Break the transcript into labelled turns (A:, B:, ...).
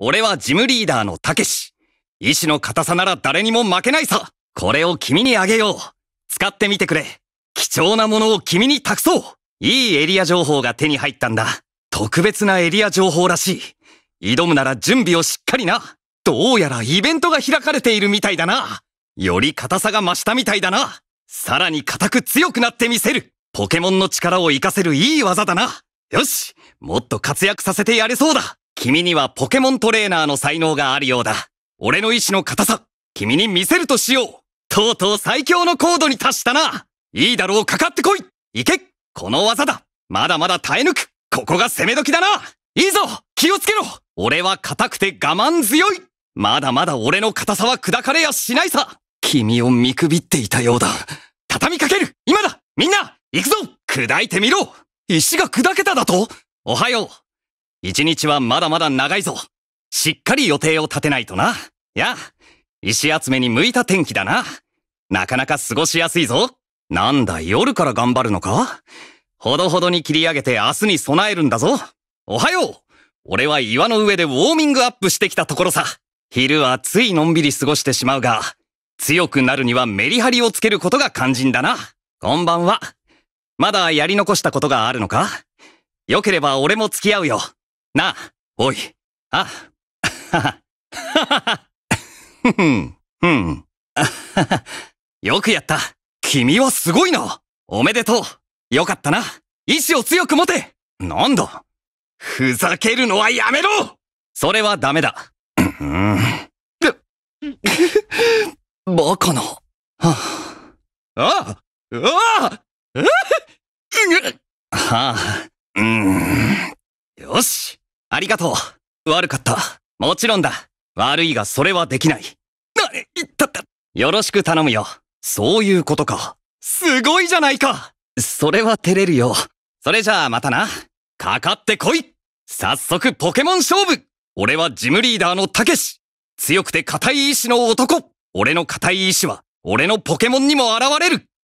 A: 俺はジムリーダーのたけし。意志の硬さなら誰にも負けないさこれを君にあげよう使ってみてくれ貴重なものを君に託そういいエリア情報が手に入ったんだ。特別なエリア情報らしい。挑むなら準備をしっかりな。どうやらイベントが開かれているみたいだな。より硬さが増したみたいだな。さらに硬く強くなってみせる。ポケモンの力を活かせるいい技だな。よし、もっと活躍させてやれそうだ。君にはポケモントレーナーの才能があるようだ。俺の意志の硬さ、君に見せるとしよう。とうとう最強の高度に達したな。いいだろう、かかってこい。行け、この技だ。まだまだ耐え抜く。ここが攻め時だな。いいぞ、気をつけろ。俺は硬くて我慢強い。まだまだ俺の硬さは砕かれやしないさ。君を見くびっていたようだ。畳みかける今だみんな行くぞ砕いてみろ石が砕けただとおはよう一日はまだまだ長いぞ。しっかり予定を立てないとな。や、石集めに向いた天気だな。なかなか過ごしやすいぞ。なんだ、夜から頑張るのかほどほどに切り上げて明日に備えるんだぞ。おはよう俺は岩の上でウォーミングアップしてきたところさ。昼はついのんびり過ごしてしまうが、強くなるにはメリハリをつけることが肝心だな。こんばんは。まだやり残したことがあるのかよければ俺も付き合うよ。なあ、おい、あ、はは、はは、ふん、ふん、あはは、よくやった。君はすごいな。おめでとう。よかったな。意志を強く持て。なんだ。ふざけるのはやめろそれはダメだ。うん。バカな。はあ、ああ、ああ、ああ、はあ、うん。よし。ありがとう。悪かった。もちろんだ。悪いがそれはできない。な、言ったった。よろしく頼むよ。そういうことか。すごいじゃないかそれは照れるよ。それじゃあまたな。かかってこい早速ポケモン勝負俺はジムリーダーのたけし強くて硬い意志の男俺の硬い意志は俺のポケモンにも現れる